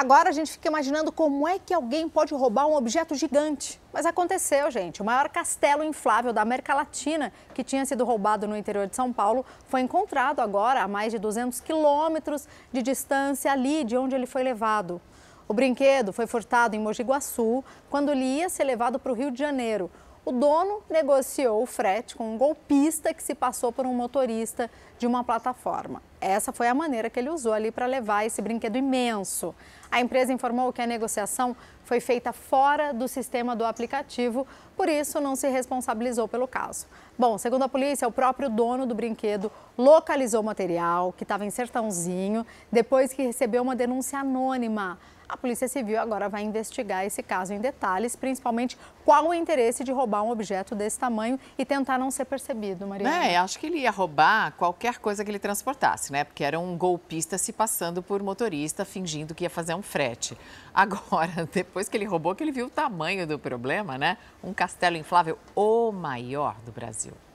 Agora a gente fica imaginando como é que alguém pode roubar um objeto gigante. Mas aconteceu, gente. O maior castelo inflável da América Latina, que tinha sido roubado no interior de São Paulo, foi encontrado agora a mais de 200 quilômetros de distância ali de onde ele foi levado. O brinquedo foi furtado em Mogi Guaçu quando ele ia ser levado para o Rio de Janeiro. O dono negociou o frete com um golpista que se passou por um motorista de uma plataforma. Essa foi a maneira que ele usou ali para levar esse brinquedo imenso. A empresa informou que a negociação foi feita fora do sistema do aplicativo, por isso não se responsabilizou pelo caso. Bom, segundo a polícia, o próprio dono do brinquedo localizou o material, que estava em sertãozinho, depois que recebeu uma denúncia anônima. A Polícia Civil agora vai investigar esse caso em detalhes, principalmente qual o interesse de roubar um objeto desse tamanho e tentar não ser percebido, Maria. É, acho que ele ia roubar qualquer coisa que ele transportasse fácil, né? Porque era um golpista se passando por motorista, fingindo que ia fazer um frete. Agora, depois que ele roubou, que ele viu o tamanho do problema, né? Um castelo inflável, o maior do Brasil.